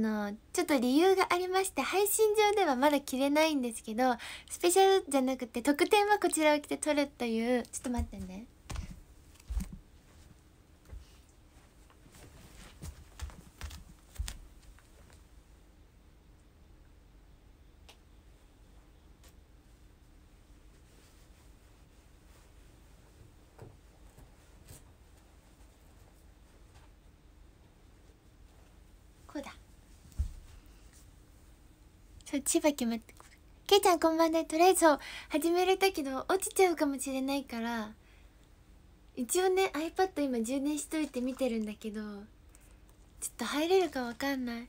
のちょっと理由がありまして配信上ではまだ着れないんですけどスペシャルじゃなくて特典はこちらを着て撮るというちょっと待ってね千葉決まってけいちゃんこんばんはとりあえず始めれたけど落ちちゃうかもしれないから一応ね iPad 今充電しといて見てるんだけどちょっと入れるかわかんない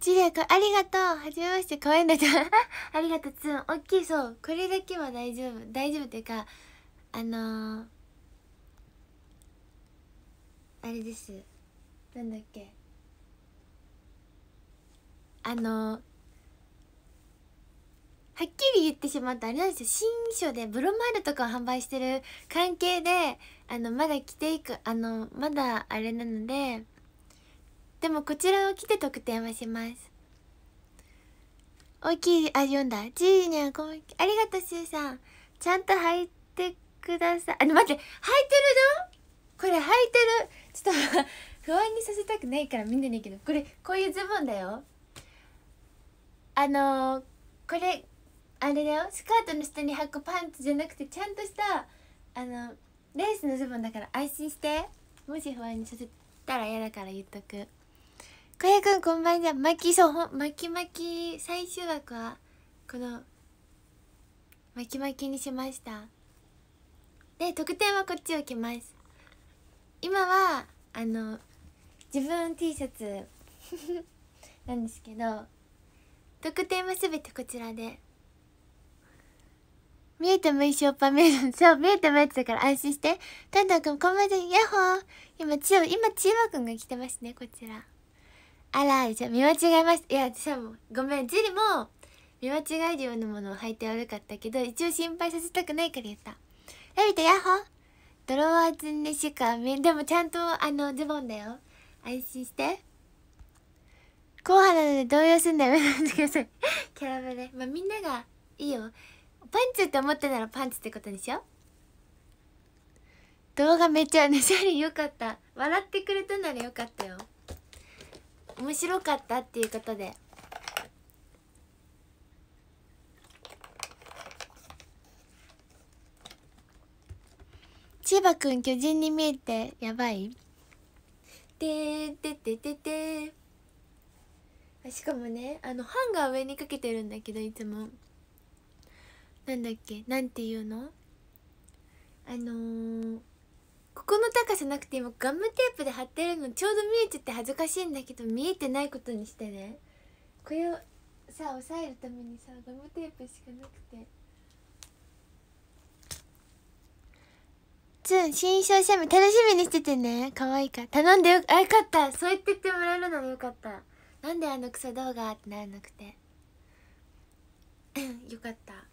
ジュリアありがとうはじめましてかわいいんだじゃんありがとうつんおっきいそうこれだけは大丈夫大丈夫っていうかあのー、あれですなんだっけあのー、はっきり言ってしまったあれなんですよ新衣装でブロマールとかを販売してる関係であのまだ着ていくあのまだあれなのででもこちらを着て特典はします大きいあ読んだジーニャこありがとうしゅうさんちゃんと履いてくださいあの待って履いてるのこれ履いてるちょっと不安にさせたくないからみんなにいいけどこれこういうズボンだよあのー、これあれだよスカートの下に履くパンツじゃなくてちゃんとしたあのレースのズボンだから安心してもし不安にさせたら嫌だから言っとく小平くんこんばんじゃ巻きそう巻き巻き最終枠はこの巻き巻きにしましたで得点はこっち置きます今はあの自分 T シャツ なんですけど得点は全てこちらで見えてもいいしおっぱ見えるそう見えてもやつだから安心してたんたんくんこんばんはヤッホー今千代今くんが来てますねこちらあらじゃ見間違えましたいや私はもうごめんジリも見間違えるようなものを履いて悪かったけど一応心配させたくないから言ったラビットヤッホー泥はズにしか見えでもちゃんとあのズボンだよ安心して紅葉なので動揺すんだよキャラメル、まあ、みんながいいよパンツって思ったならパンツってことでしょう動画めっちゃねしゃりよかった笑ってくれたならよかったよ面白かったっていうことで千葉くん巨人に見えてやばいてててててしかもねあのハンガー上にかけてるんだけどいつも。なんだっけなんていうのあのー、ここの高さなくて今ガムテープで貼ってるのちょうど見えちゃって恥ずかしいんだけど見えてないことにしてねこれをさ押さえるためにさガムテープしかなくて。ツン新商社名楽しみにしててね可愛いから頼んでよあよかったそう言ってってもらえるならよかったなんであのクソ動画ってならなくて よかった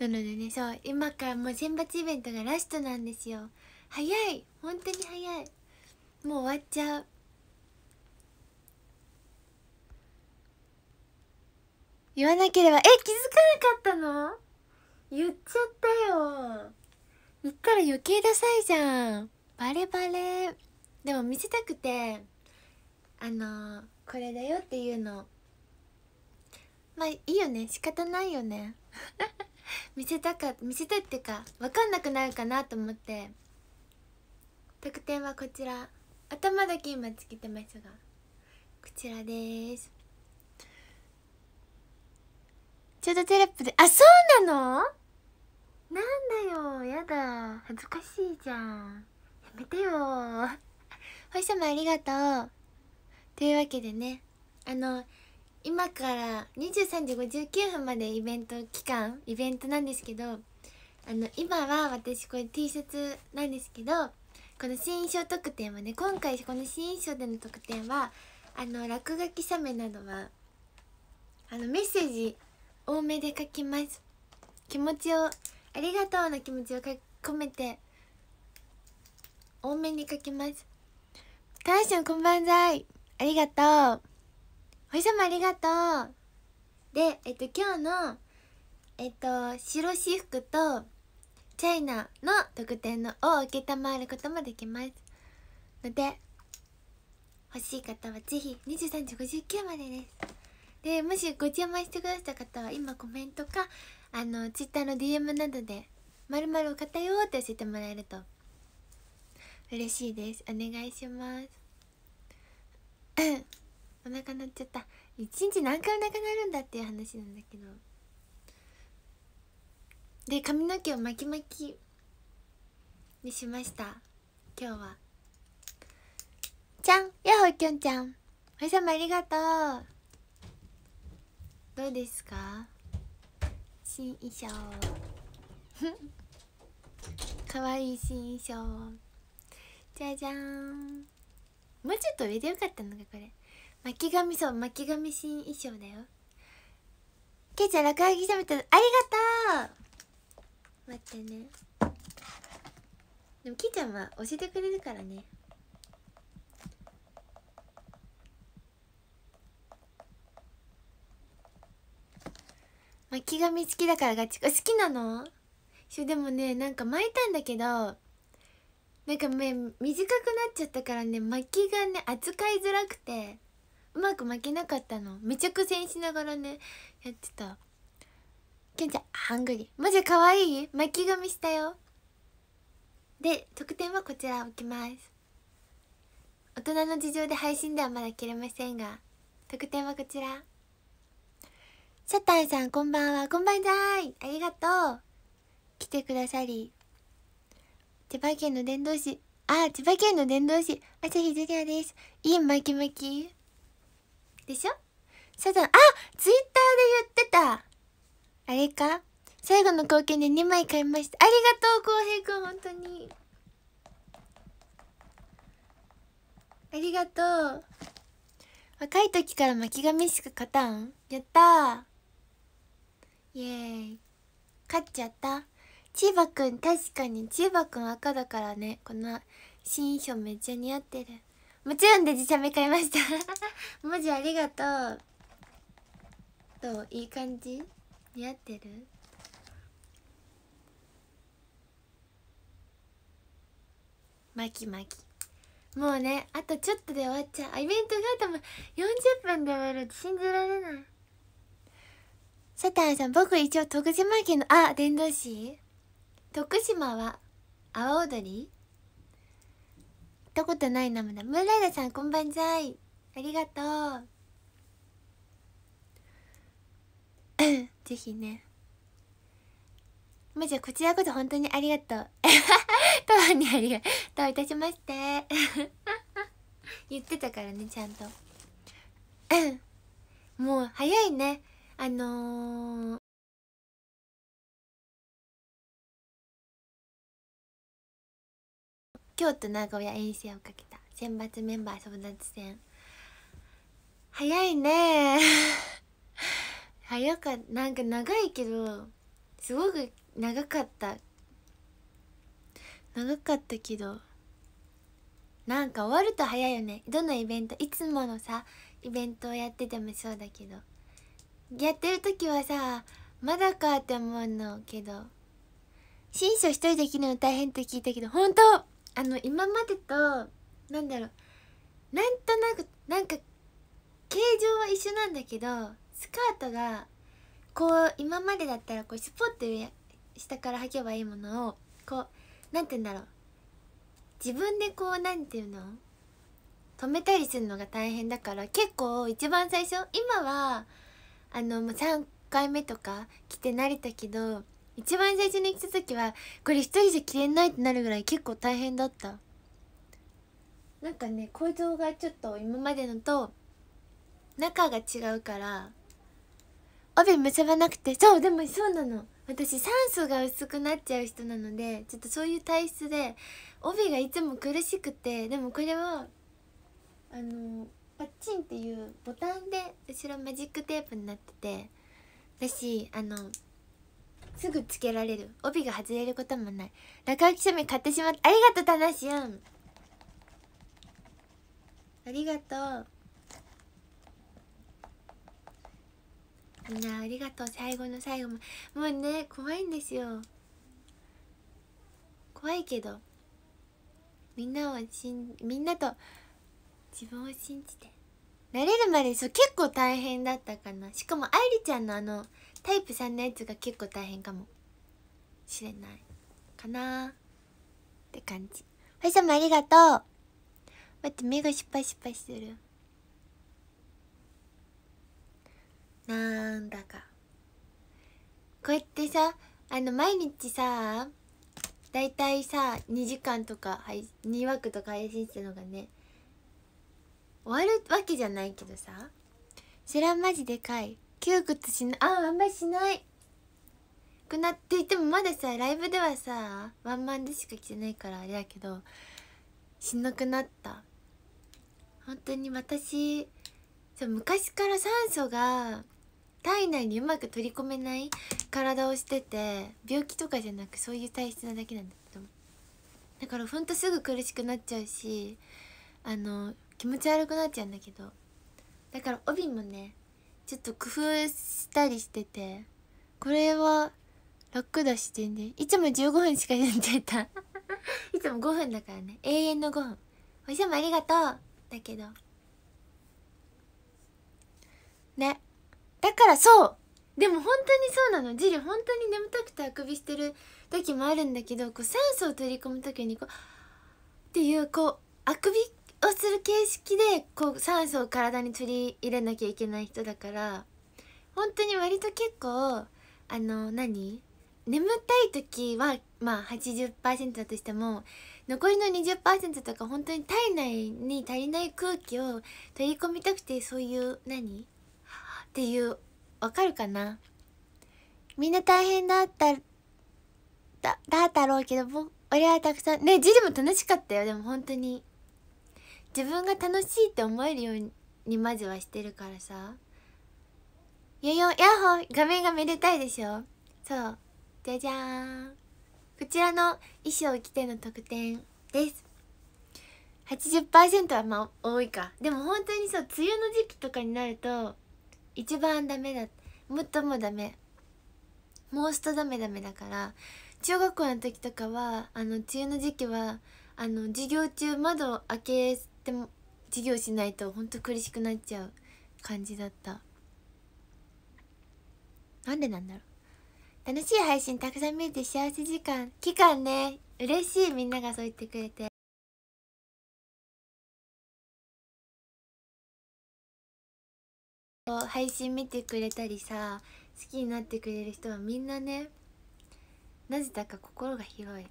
なのでねそう今からもう選抜イベントがラストなんですよ早い本当に早いもう終わっちゃう言わなければえ気づかなかったの言っちゃったよ言ったら余計ダサいじゃんバレバレでも見せたくてあのー、これだよっていうのまあいいよね仕方ないよね 見せたか見せたいっていうか分かんなくなるかなと思って特典はこちら頭だけ今つけてますがこちらですちょうどテレップであそうなのなんだよやだ恥ずかしいじゃんやめてよー星 様ありがとうというわけでねあの今から23時59分までイベント期間イベントなんですけどあの今は私これ T シャツなんですけどこの新衣装特典はね今回この新衣装での特典はあの落書き写メなどはあのメッセージ多めで書きます気持ちをありがとうの気持ちを込めて多めに書きます感ーシンこんばんざいありがとうお日様ありがとうでえっと今日のえっと白私服とチャイナの特典のを承ることもできますので欲しい方はぜひ23時59までですでもしご注文してくださった方は今コメントかあの Twitter の DM などで「まるまるを買ったよ」って教えてもらえると嬉しいですお願いしますお腹鳴っちゃった一日何回お腹鳴るんだっていう話なんだけどで髪の毛を巻き巻きにしました今日はじゃんやっほきょんちゃんおさ様ありがとうどうですか新衣装 かわいい新衣装じゃじゃんもうちょっと上でよかったのかこれ巻き髪そう巻き髪新衣装だよけいちゃん落書きしゃべったありがとう待ってねでもけいちゃんは教えてくれるからね巻き髪好きだからガチ好きなのしでもねなんか巻いたんだけどなんか目短くなっちゃったからね巻きがね扱いづらくてうまく巻けなかったのめちゃくちゃしながらねやってたけんちゃんハングリーマジかわいい巻き髪したよで特典はこちら置きます大人の事情で配信ではまだ切れませんが特典はこちらシャタイさんこんばんはこんばんざいありがとう来てくださり千葉県の伝道師あ千葉県の伝道師朝日ジュリアですいい巻き巻きでしょサザン、あツイッターで言ってたあれか最後の貢献で2枚買いました。ありがとう、浩平くん、本当に。ありがとう。若い時から巻き髪しか勝たんやったイエーイ。勝っちゃった。千葉くん、確かに千葉くん赤だからね。この新衣装めっちゃ似合ってる。もちろんデジチャメ買いました 文字ありがとうどういい感じ似合ってる巻き巻きもうねあとちょっとで終わっちゃうイベントが多分40分で終わるって信じられないサタンさん僕一応徳島県のあ伝道師徳島は阿波踊りったことないなまだムーライダーさんこんばんざいありがとう ぜひねまじゃこちらこそ本当にありがとうとわ にありがとういたしまして 言ってたからねちゃんと もう早いねあのー京都名古屋遠征をかけた選抜メンバー争奪戦早いね 早かったなんか長いけどすごく長かった長かったけどなんか終わると早いよねどのイベントいつものさイベントをやっててもそうだけどやってる時はさまだかって思うのけど新書一人できるの大変って聞いたけど本当あの今までとなんだろうなんとなくなんか形状は一緒なんだけどスカートがこう今までだったらこうスポッて下から履けばいいものをこう何て言うんだろう自分でこう何て言うの止めたりするのが大変だから結構一番最初今はあの3回目とか来て慣れたけど一番最初に来た時はこれ一人じゃ着れないってなるぐらい結構大変だったなんかね構造がちょっと今までのと中が違うから帯結ばなくてそうでもそうなの私酸素が薄くなっちゃう人なのでちょっとそういう体質で帯がいつも苦しくてでもこれはあのパッチンっていうボタンで後ろマジックテープになっててだしあのすぐつけられる帯が外れることもない中脇きゃみ買ってしまったありがとうたなしゅんありがとうみんなありがとう最後の最後ももうね怖いんですよ怖いけどみんなをしんみんなと自分を信じて慣れるまでそう結構大変だったかなしかも愛梨ちゃんのあのタイプ3のやつが結構大変かもしれないかなって感じファイもありがとう待って目がシ敗パシパしてるなんだかこうやってさあの毎日さだいたいさ2時間とか2枠とか配信してるのがね終わるわけじゃないけどさそれはマジでかい窮屈しないああんまりしないくなっていてもまださライブではさワンマンでしか来てないからあれだけどしなくなった本当に私昔から酸素が体内にうまく取り込めない体をしてて病気とかじゃなくそういう体質なだけなんだけどだからほんとすぐ苦しくなっちゃうしあの気持ち悪くなっちゃうんだけどだから帯もねちょっと工夫したりしててこれは楽だし全然いつも15分しかやってた いつも5分だからね永遠の5分おじゃまありがとうだけどねだからそうでも本当にそうなのジリ本当に眠たくてあくびしてる時もあるんだけどこう酸素を取り込む時にこうっていうこうあくびをする形式でこう酸素を体に取り入れなきゃいけない人だから本当に割と結構あの何眠たい時はまあ80%だとしても残りの20%とか本当に体内に足りない空気を取り込みたくてそういう何っていうわかるかなみんな大変だっただだろうけど俺はたくさんねジルも楽しかったよでも本当に自分が楽しいって思えるようにまずはしてるからさよよヤッホー画面がめでたいでしょそうじゃじゃーんこちらの衣装着ての特典です80%はまあ多いかでも本当にそう梅雨の時期とかになると一番ダメだ最もダメモーストダメダメだから中学校の時とかはあの梅雨の時期はあの授業中窓を開けっても授業しないと本当苦しくなっちゃう感じだったなんでなんだろう楽しい配信たくさん見えて幸せ時間期間ね嬉しいみんながそう言ってくれて配信見てくれたりさ好きになってくれる人はみんなねなぜだか心が広い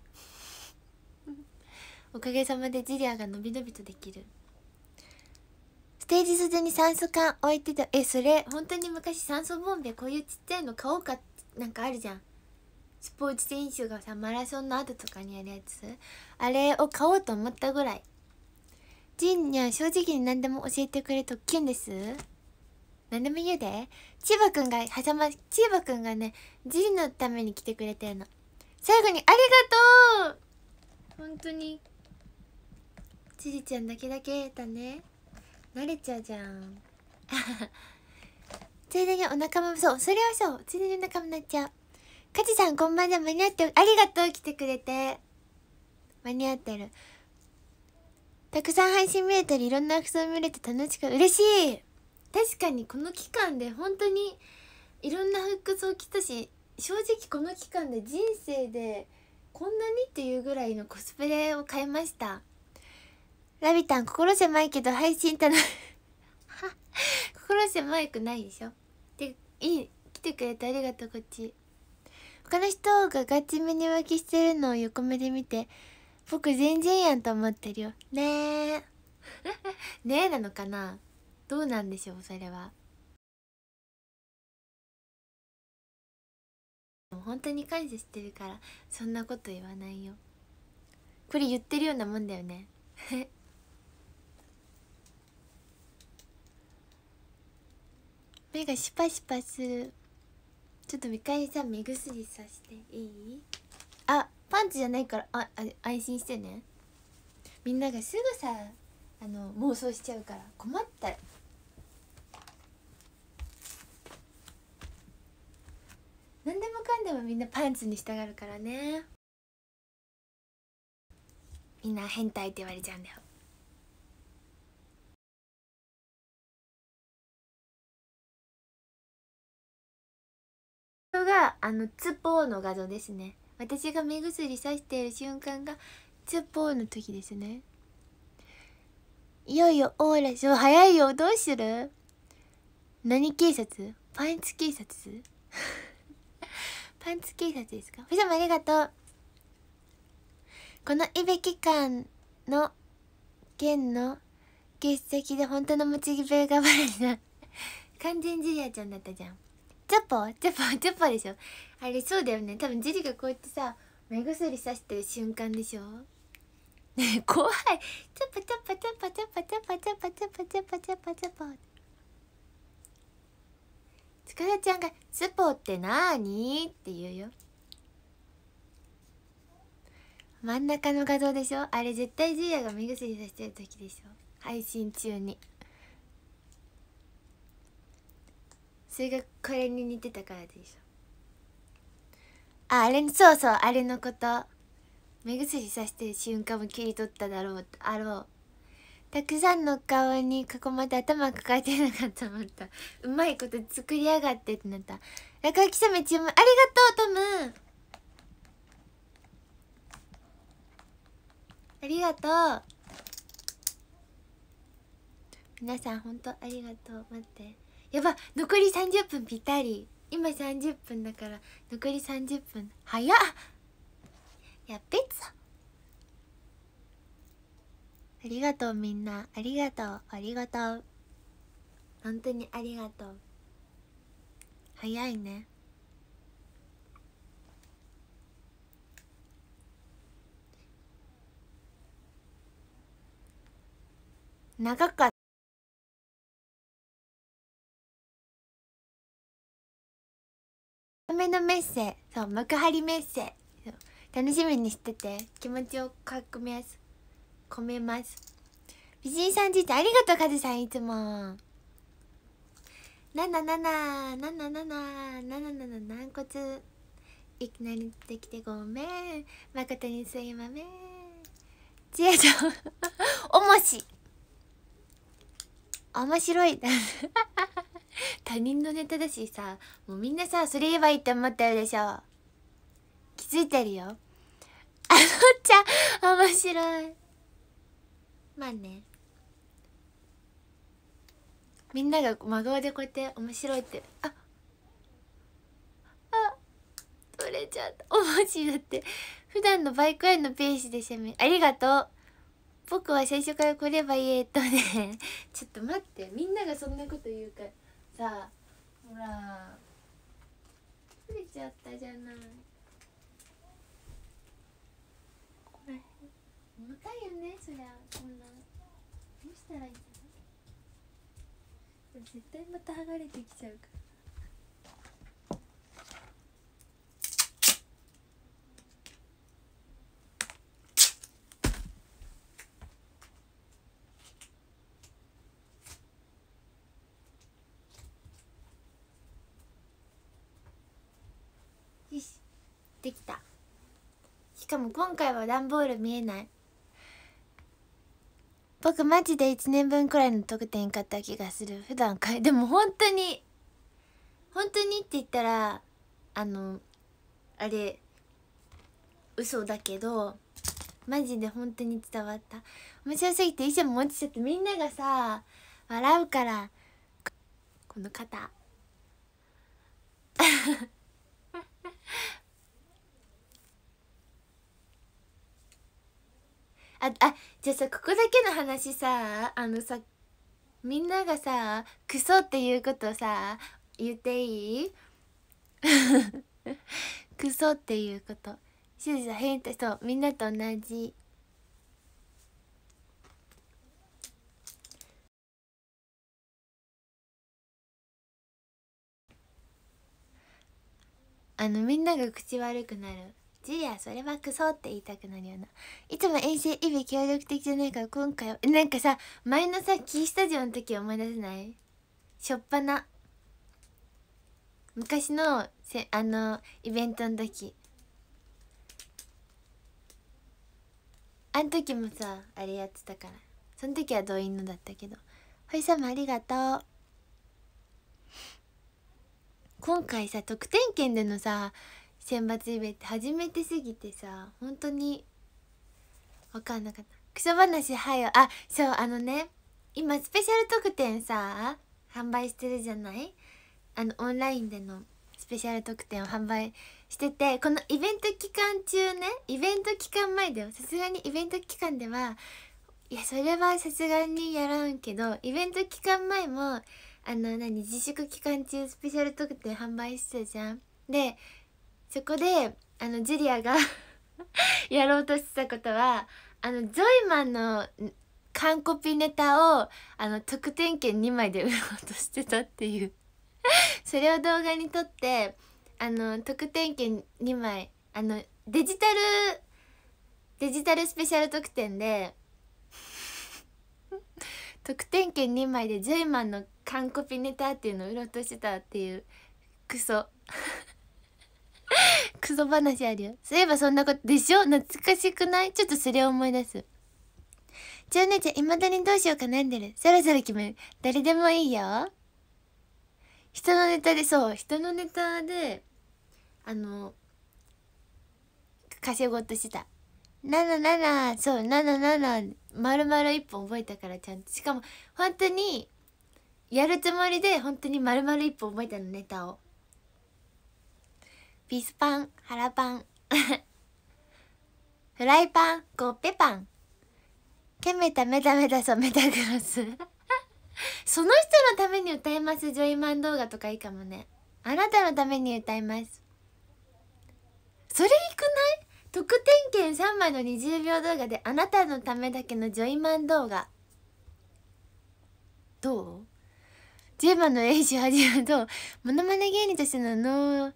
おかげさまでジリアが伸び伸びとできるステージ袖に酸素缶置いてたえそれ本当に昔酸素ボンベこういうちっちゃいの買おうかなんかあるじゃんスポーツ選手がさマラソンの後とかにやるやつあれを買おうと思ったぐらいジンには正直に何でも教えてくれとキュンです何でも言うで千葉くんがはさま千葉くんがねジンのために来てくれてるの最後にありがとう本当にちりちゃんだけだけだね慣れちゃうじゃん ついでにお仲間もそうそれはそうついでにお仲間になっちゃうかじさんこんばんは間に合ってありがとう来てくれて間に合ってるたくさん配信見れたりいろんな服装見れて楽しく嬉しい確かにこの期間で本当にいろんな服装着たし正直この期間で人生でこんなにっていうぐらいのコスプレを変えましたラビタン心狭いけど配信楽心狭くないでしょでいい来てくれてありがとうこっち他の人がガチめに浮気してるのを横目で見て僕全然やんと思ってるよねえ ねえなのかなどうなんでしょうそれは本当に感謝してるからそんなこと言わないよこれ言ってるようなもんだよね目がシパシパするちょっとみかりさん目薬さしていいあパンツじゃないからああ安心してねみんながすぐさあの妄想しちゃうから困ったな何でもかんでもみんなパンツに従うからねみんな変態って言われちゃうんだよ画があのツポーの画像ですね私が目薬さしている瞬間がツポーの時ですねいよいよオーラショー早いよどうする何警察パンツ警察 パンツ警察ですかふじゃもありがとうこのイベ期間の県の欠席で本当のモチベがバレた完全ジュリアちゃんだったじゃんチャポチャポジャポでしょあれそうだよね多分ジリがこうやってさ目薬さしてる瞬間でしょね 怖いチャポチャポチャポチャポチャポチャポチャポチャポチャポチャパつかだちゃんが「スポってなーに?」って言うよ真ん中の画像でしょあれ絶対ジーヤが目薬さしてる時でしょ配信中にそれがこれに似てたからでしょああれそうそうあれのこと目薬さしてる瞬間も切り取っただろうあろうたくさんの顔に囲まれて頭抱えてなかった思ったうまいこと作りやがってってなった落書き写注文ありがとうトムありがとう皆さん本当ありがとう待ってやば残り30分ぴったり今30分だから残り30分早っやっべっつありがとうみんなありがとうありがとう本当にありがとう早いね長かっためのメッセそう幕張メッセ楽しみにしてて気持ちをかくめます込めます美人さんちってありがとうカズさんいつもなななななななななななな軟骨いきなりできてごめん誠にすいまめんちえちゃんおもし面白い 他人のネタだしさもうみんなさそれ言えばいいって思ってるでしょ気づいてるよ あのちゃん面白いまあねみんなが真顔でこうやって面白いってああ取れちゃった面白いって普段のバイクへのペースで攻めありがとう僕は最初から来ればいいえっとねちょっと待ってみんながそんなこと言うからさほら取れちゃったじゃないここら辺重たいよねそりゃこんなどうしたらいいんだろう絶対また剥がれてきちゃうからできたしかも今回は段ボール見えない僕マジで1年分くらいの得点買った気がする普段かいでも本当に本当にって言ったらあのあれ嘘だけどマジで本当に伝わった面白すぎて衣装も落ちちゃってみんながさ笑うからこの方ああじゃあさここだけの話さあのさみんながさクソっていうことさ言っていい クソっていうことしずちん変態そうみんなと同じあのみんなが口悪くなるジリアそれはクソって言いたくなるようないつも遠征意味協力的じゃないから今回はなんかさ前のさキースタジオの時思い出せないしょっぱな昔のせあのイベントの時あん時もさあれやってたからその時は動員のだったけど堀もありがとう今回さ得点圏でのさ選抜イベント初めてすぎてさ本当に分かんなかったクソ話はよあそうあのね今スペシャル特典さ販売してるじゃないあのオンラインでのスペシャル特典を販売しててこのイベント期間中ねイベント期間前ではさすがにイベント期間ではいやそれはさすがにやらんけどイベント期間前もあの何自粛期間中スペシャル特典販売してたじゃんでそこであのジュリアが やろうとしてたことはあのジョイマンの完コピネタをあの特典券2枚で売ろうとしてたっていうそれを動画に撮ってあの特典券2枚あのデジタルデジタルスペシャル特典で特典券2枚でジョイマンの完コピネタっていうのを売ろうとしてたっていうクソ クソ話あるよそういえばそんなことでしょ懐かしくないちょっとそれを思い出すじゃあねちゃん未だにどうしようか悩んでるそろそろ決める誰でもいいよ人のネタでそう人のネタであの稼ごうとしてた「なななそうなななる1一本覚えたからちゃんとしかも本当にやるつもりで本当にまる一本覚えたのネタを。ピスパン、腹パン、フライパン、コッペパン。ケメタメたメたそメタグラス その人のために歌いますジョイマン動画とかいいかもねあなたのために歌いますそれいくない特典券3枚の20秒動画であなたのためだけのジョイマン動画どうジェ番マンの演習始めるとモノマネ芸人としての能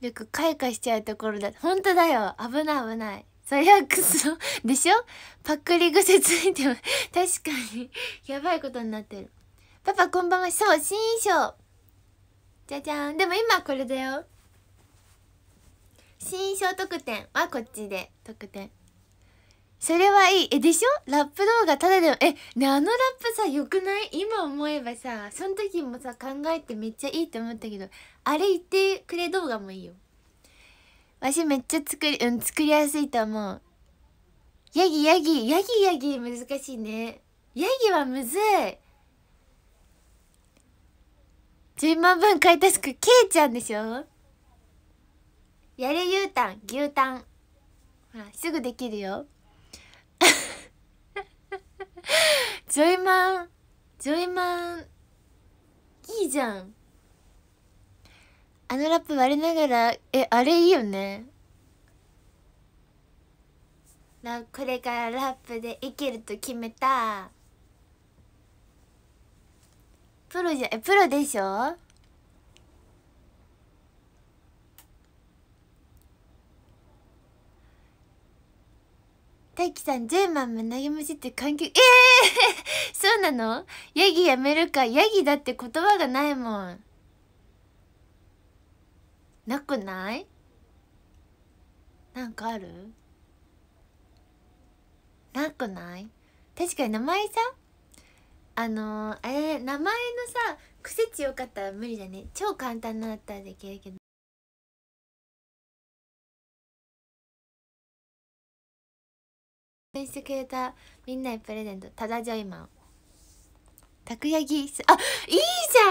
よく開花しちゃうところだ本当だよ危ない危ない最悪そうでしょパックリ癖ついても確かにやばいことになってるパパこんばんはそう新衣装じゃじゃんでも今これだよ新衣装特典はこっちで特典それはいいえでしょラップ動画ただでもえねあのラップさよくない今思えばさその時もさ考えてめっちゃいいと思ったけどあれ言ってくれ動画もいいよわしめっちゃ作りうん作りやすいと思うヤギヤギヤギヤギ難しいねヤギはむずい10万分買い足すくけいちゃんでしょやれ牛タン牛タンほらすぐできるよジョイマンジョイマンいいじゃんあのラップ割れながらえあれいいよねなこれからラップでいけると決めたプロじゃえプロでしょ大樹さん10万も投げ虫しって環境ええー、そうなのヤギやめるかヤギだって言葉がないもんなくないなんかあるなくない確かに名前さあのー、あれ名前のさ癖強かったら無理だね超簡単なったらできるけどしてくれたみんなへプレゼントただじゃ今たくやぎあいいじ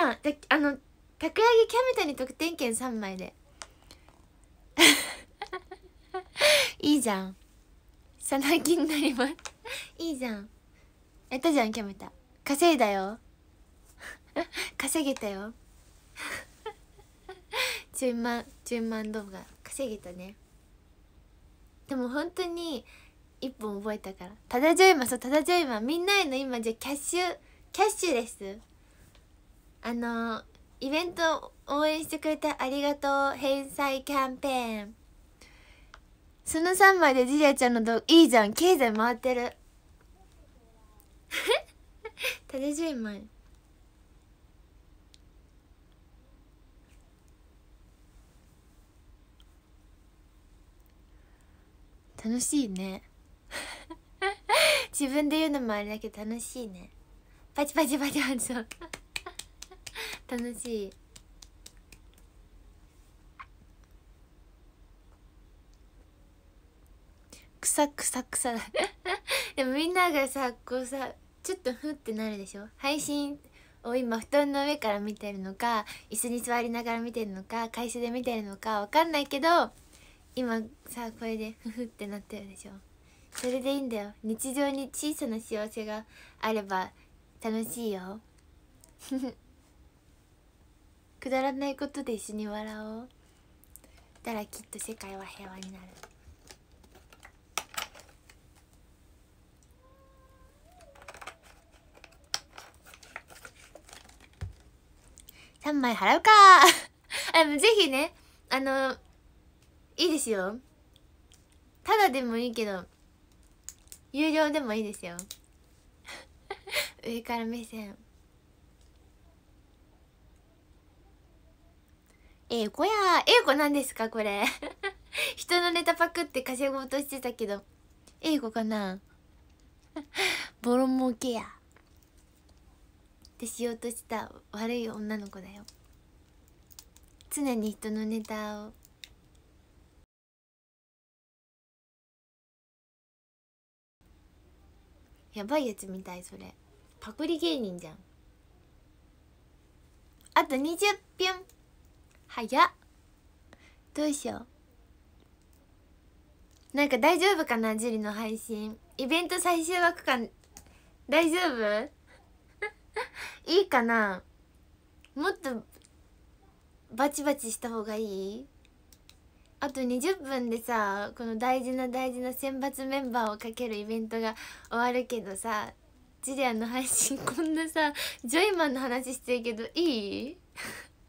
ゃんあのたくやぎキャメタに特典券3枚で いいじゃんさなぎになります いいじゃんやったじゃんキャメタ稼いだよ 稼げたよ10万10万動画稼げたねでも本当に一本覚えたからただじょ今そうただじょ今みんなへの今じゃキャッシュキャッシュです。あのイベント応援してくれてありがとう返済キャンペーンその3枚でジリアちゃんのどいいじゃん経済回ってる正しい枚楽しいね 自分で言うのもあれだけど楽しいねパチパチパチパチ楽しいクサクサクサでもみんながさこうさちょっとふってなるでしょ配信を今布団の上から見てるのか椅子に座りながら見てるのか会社で見てるのかわかんないけど今さこれでふフってなってるでしょそれでいいんだよ日常に小さな幸せがあれば楽しいよ くだらないことで一緒に笑おうだらきっと世界は平和になる3枚払うか あのぜひねあのいいですよただでもいいけど有料でもいいですよ 上から目線え英子やえ英子なんですかこれ 人のネタパクって稼ごうとしてたけどえ英子かなボロ儲けやってしようとした悪い女の子だよ常に人のネタをやばいやつみたいそれパクリ芸人じゃんあと20分早っどうしようなんか大丈夫かなジュリの配信イベント最終枠感大丈夫いいかなもっとバチバチした方がいいあと20分でさこの大事な大事な選抜メンバーをかけるイベントが終わるけどさジリアンの配信こんなさジョイマンの話してるけどいい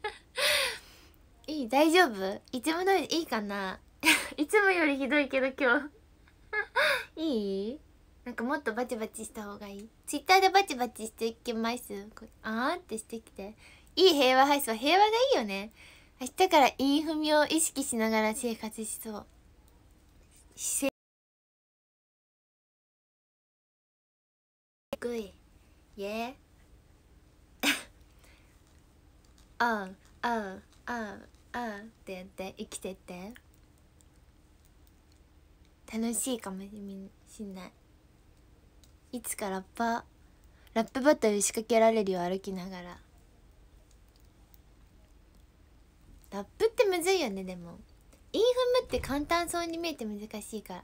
いい大丈夫いつも通りいいかな いつもよりひどいけど今日 いいなんかもっとバチバチした方がいいツイッターでバチバチしていきますあーってしてきていい平和配送平和がいいよね明日からインフミを意識しながら生活しそう姿勢低いイエ ーあんあんあんあんってやって生きてって楽しいかもしんないいつかラッパラップバトル仕掛けられるよ歩きながらラップってむずいよねでもインフムって簡単そうに見えて難しいから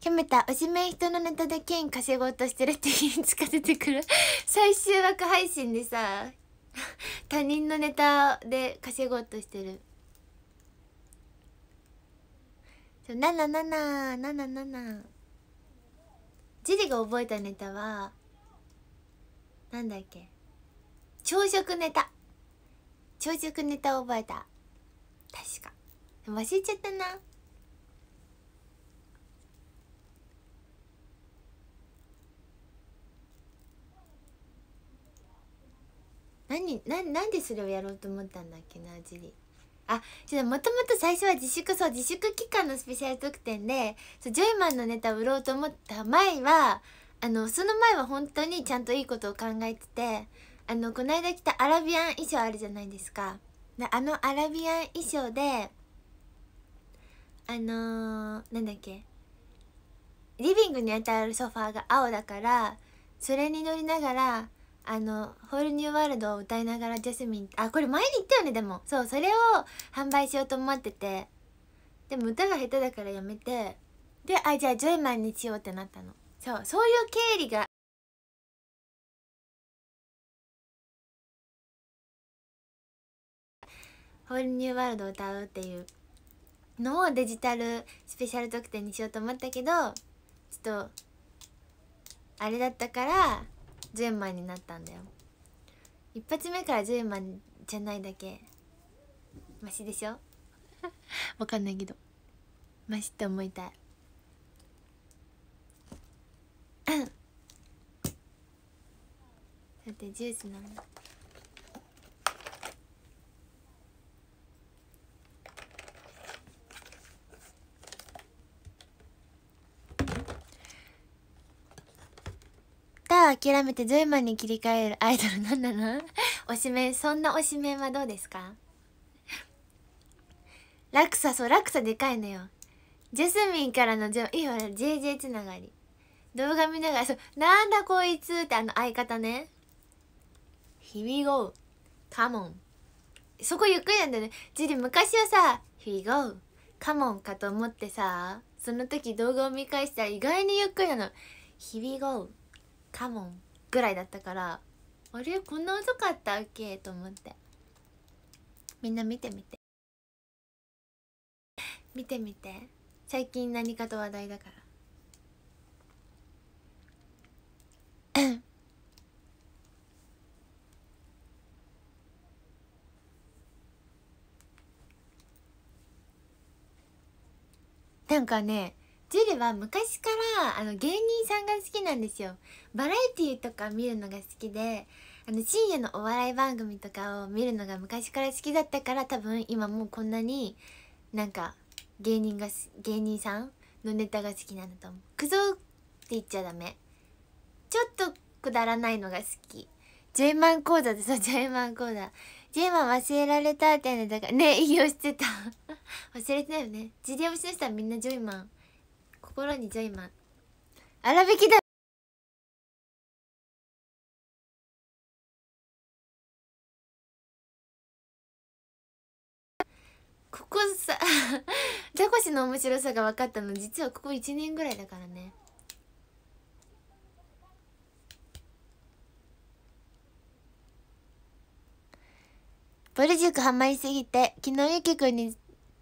キャメタおしめ人のネタで剣稼ごうとしてるって言いつか出てくる最終枠配信でさ他人のネタで稼ごうとしてるち77777ジリが覚えたネタはなんだっけ朝食ネタ朝食ネタ覚えた確か忘れちゃったな何何何でそれをやろうと思ったんだっけなジリあちょっともともと最初は自粛そう自粛期間のスペシャル特典でそうジョイマンのネタを売ろうと思った前はあのその前は本当にちゃんといいことを考えててあのこの間着たアラビアン衣装あるじゃないですかあのアラビアン衣装であのー、なんだっけリビングに当たるソファーが青だからそれに乗りながらあの「ホールニューワールド」を歌いながらジャスミンあこれ前に言ったよねでもそうそれを販売しようと思っててでも歌が下手だからやめてであじゃあジョイマンにしようってなったのそうそういう経理がホールニューワールドを歌うっていうのをデジタルスペシャル特典にしようと思ったけどちょっとあれだったから10万になったんだよ一発目から10万じゃないだけマシでしょわかんないけどマシって思いたい だってジュースなんだか諦めてジョイマンに切り替えるアイドルなんなの 推しメンそんな推しメンはどうですか落差そう落差でかいのよジェスミンからのジョいいわ JJ つながり動画見ながらそうなんだこいつってあの相方ね Here we go come on そこゆっくりなんだよねジリ昔はさ Here we go come on かと思ってさその時動画を見返したら意外にゆっくりなの Here we go カモンぐらいだったからあれこんな遅かったっけと思ってみんな見てみて見てみて最近何かと話題だから なんかねジュレは昔からあの芸人さんが好きなんですよバラエティーとか見るのが好きであの深夜のお笑い番組とかを見るのが昔から好きだったから多分今もうこんなになんか芸人が芸人さんのネタが好きなんだと思うクゾって言っちゃダメちょっとくだらないのが好きジョイマン講座でそうジョイマン講座ジェイマン忘れられたってねだからねい用してた忘れてないよね GD 推してたらみんなジョイマン心にじゃ今きだここさザ コシの面白さが分かったの実はここ1年ぐらいだからねぼる塾ハマりすぎて昨日ゆきくんに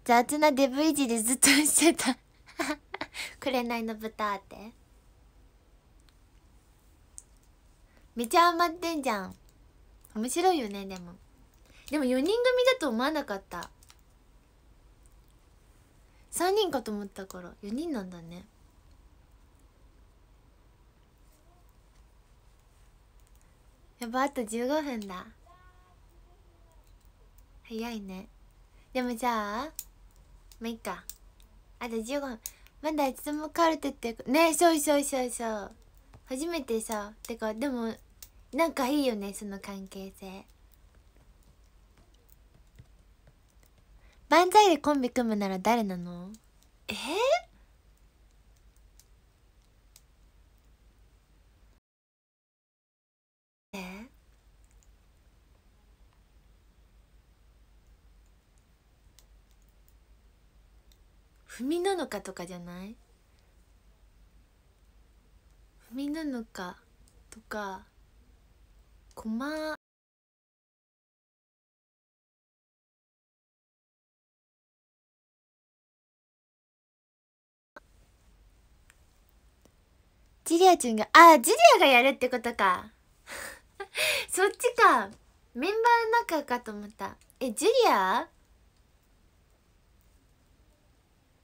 雑なデブイジでずっとしてた 「紅の豚」ってめちゃ余ってんじゃん面白いよねでもでも4人組だと思わなかった3人かと思ったから4人なんだねやっぱあと15分だ早いねでもじゃあまあいいかあと15分まだいつもカルテってねそうそうそうそう初めてさてかでもなんかいいよねその関係性万歳でコンビ組むなら誰なのえーみなのかとかじゃない踏みなのかとか駒ジリアちゃんがあジリアがやるってことか そっちかメンバーの中かと思ったえジュリア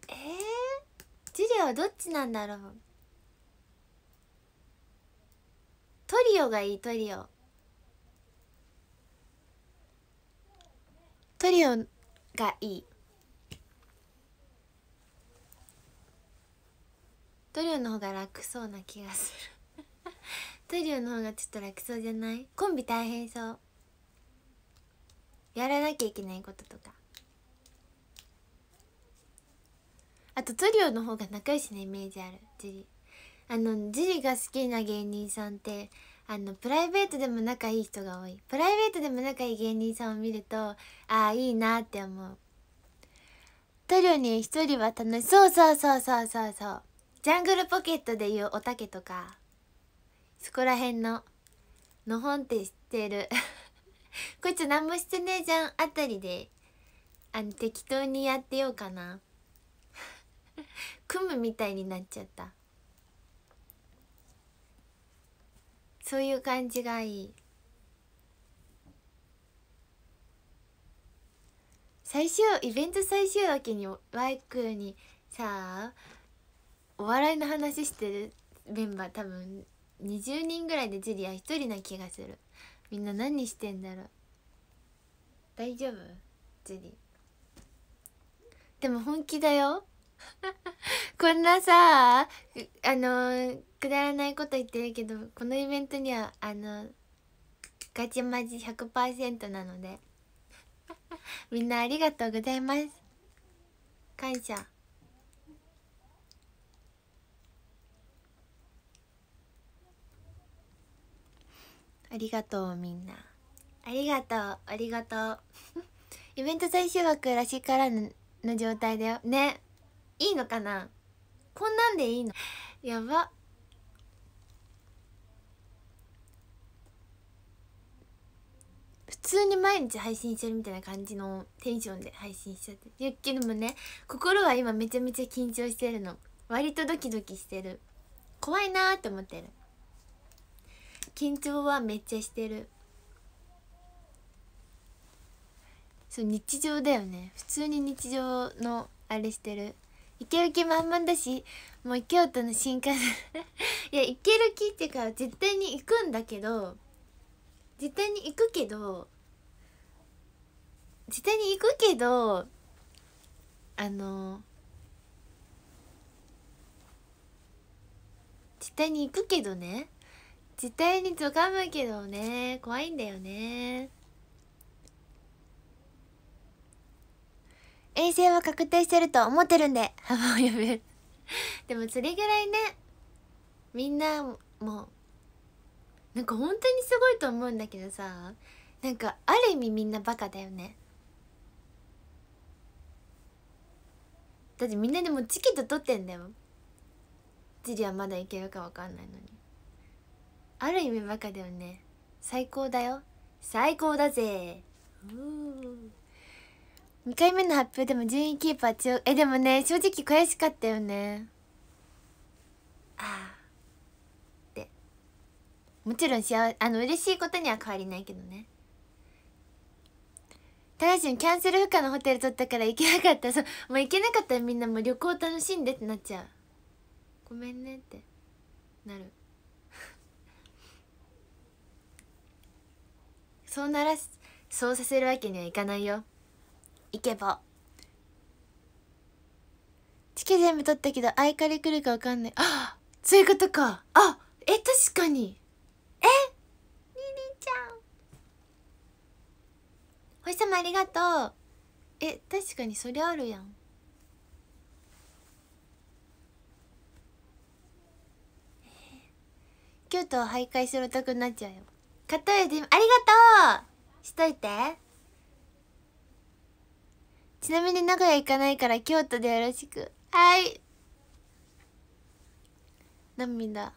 えー、ジュリアはどっちなんだろうトリオがいいトリオトリオがいいトリオの方が楽そうな気がする トリオの方がちょっと楽そうじゃないコンビ大変そうやらなきゃいけないこととかあとトリオの方が仲良しなイメージあるジリあのジリが好きな芸人さんってあのプライベートでも仲いい人が多いプライベートでも仲いい芸人さんを見るとああいいなって思うトリオに一人は楽しそうそうそうそうそうそうジャングルポケットでいうおたけとかそこら辺ののほんって知ってる こいつ何もしてねえじゃんあたりであの適当にやってようかな組むみたいになっちゃったそういう感じがいい最終イベント最終わけにワイクにさあお笑いの話してるメンバー多分20人ぐらいでジュリア1人な気がするみんな何してんだろう大丈夫ジュリでも本気だよこんなさあのくだらないこと言ってるけどこのイベントにはあのガチマジ100%なのでみんなありがとうございます感謝ありがとうみんなありがとうありがとう イベント最終枠らしからの状態だよねいいのかなこんなんでいいのやば普通に毎日配信してるみたいな感じのテンションで配信しちゃってゆっきどもね心は今めちゃめちゃ緊張してるの割とドキドキしてる怖いなーって思ってる緊張はめっちゃしてるそう日常だよね普通に日常のあれしてる行ける気満々だしもう京都の新幹線 いや行ける気っていうか絶対に行くんだけど絶対に行くけど絶対に行くけどあの絶対に行くけどね絶対にとかむけどね怖いんだよね衛星は確定してると思ってるんで幅を呼べでもそれぐらいねみんなもなんか本当にすごいと思うんだけどさなんかある意味みんなバカだよねだってみんなでもチケット取ってんだよジリはまだいけるかわかんないのにある意味バカだよね最高だよ最高だぜうん2回目の発表でも順位キーパー強えでもね正直悔しかったよねああってもちろん幸あの嬉しいことには変わりないけどねただしにキャンセル不可のホテル取ったから行けなかったそうもう行けなかったらみんなもう旅行楽しんでってなっちゃうごめんねってなる そうならそうさせるわけにはいかないよ行けばチケ全部取ったけど相彼来るか分かんないあそういうことかあえ確かにえリリちゃんお日様ありがとうえ確かにそりゃあるやん京都を徘徊するおタになっちゃうよ片やでありがとうしといてちなみに名古屋行かないから京都でよろしくはい涙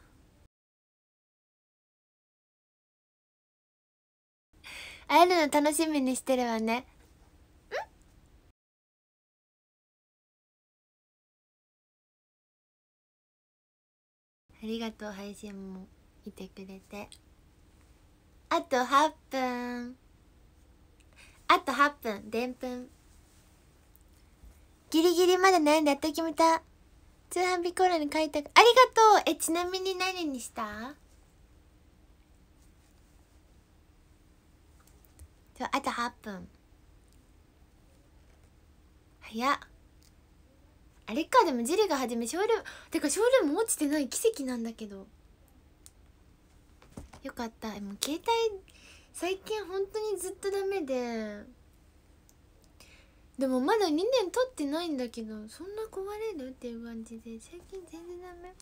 会えるの楽しみにしてるわねありがとう配信もいてくれてあと8分あと8分でんぷんギリギリまで悩んでやっと決めた通販日コーラに書いたありがとうえちなみに何にしたあと8分早っあれかでもジリが始めショールームてかショールーム落ちてない奇跡なんだけどよかったもう携帯最近本当にずっとダメででもまだ2年経ってないんだけどそんな壊れるっていう感じで最近全然ダメ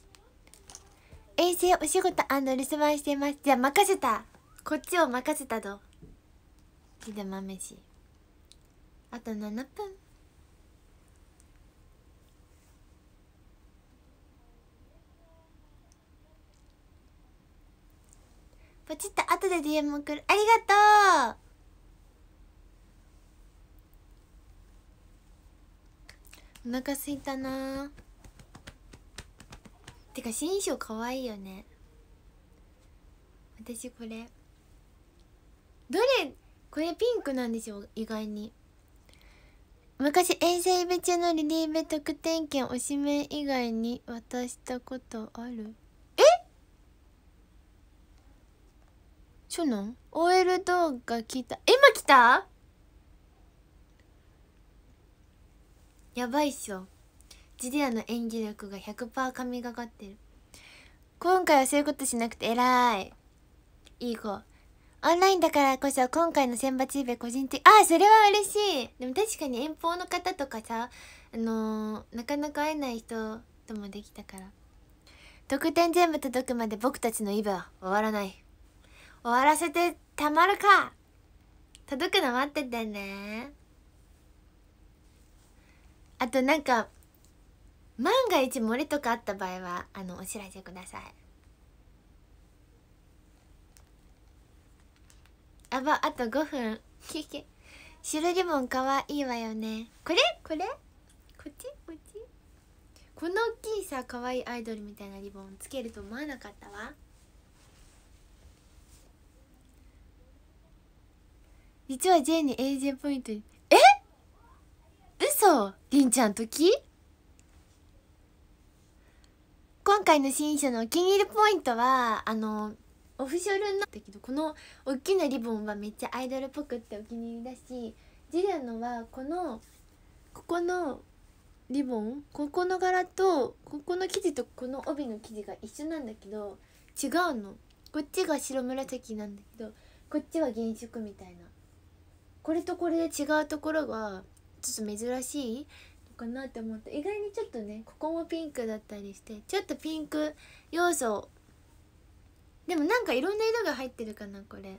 衛星お仕事スマイしてますじゃあ任せたこっちを任せたぞひでまめしあと7分ポチッと後で DM 送るありがとうお腹すいたなてか新衣装かわいいよね私これどれこれピンクなんですよ意外に昔衛征イベ中のリリーベ特典券おしめ以外に渡したことあるえそうなん ?OL 動画聞いた今来たやばいっしょジデアの演技力が100%神がかってる今回はそういうことしなくて偉いいい子オンラインだからこそ今回の選抜イベ個人的あそれは嬉しいでも確かに遠方の方とかさあのー、なかなか会えない人ともできたから得点全部届くまで僕たちのイベは終わらない終わらせてたまるか届くの待っててねあとなんか万が一漏れとかあった場合はあのお知らせくださいあばあと5分白リボンかわいいわよねこれこれこっちこっちこの大きいさかわいいアイドルみたいなリボンつけると思わなかったわ実は J に AJ ポイントに嘘りんちゃん時今回の新車のお気に入りポイントはあのオフショルなんだけどこの大きなリボンはめっちゃアイドルっぽくってお気に入りだしジリアのはこのここのリボンここの柄とここの生地とこの帯の生地が一緒なんだけど違うのこっちが白紫なんだけどこっちは原色みたいなこれとこれで違うところがちょっと珍しいのかなって思って意外にちょっとねここもピンクだったりしてちょっとピンク要素でもなんかいろんな色が入ってるかなこれ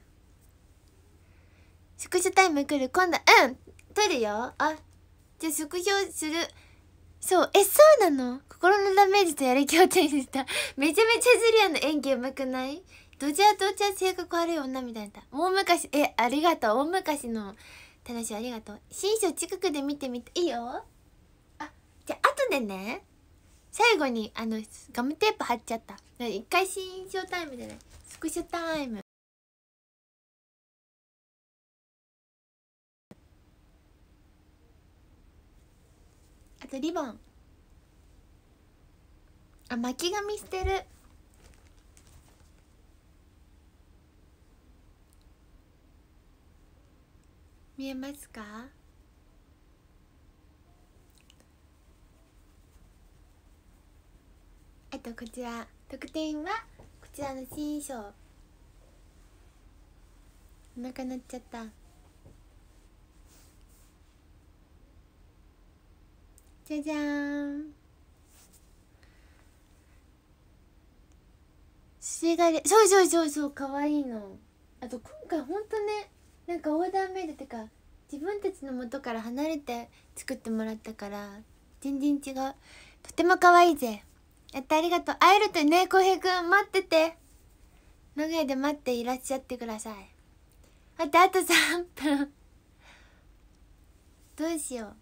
食事タイム来る今度うん撮るよあじゃあスクするそうえそうなの心のダメージとやる気を手にした めちゃめちゃズリアの演技うまくないドャーらどちん性格悪い女みたいな大昔えありがとう大昔の楽しありがとう新書近くで見てみていいよあじゃあ後でね最後にあのガムテープ貼っちゃった一回新書タイムじゃないスクショタイムあとリボンあ巻き髪してる見えますかあとこちら特典はこちらの新衣装お腹鳴っちゃったじゃじゃーんしがれそうそうそうそうかわいいのあと今回ほんとねなんかオーダーメイドってか自分たちの元から離れて作ってもらったから全然違うとても可愛いぜやったありがとう会えるとね浩平くん待ってて長屋で待っていらっしゃってくださいあとあと3分どうしよう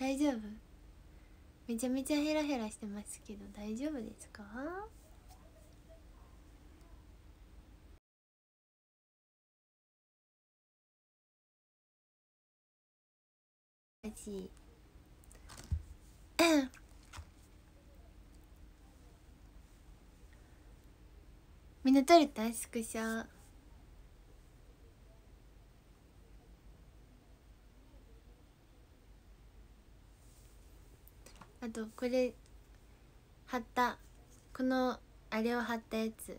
大丈夫めちゃめちゃヘラヘラしてますけど大丈夫ですかマみんな撮れたスクショあとこれ貼ったこのあれを貼ったやつ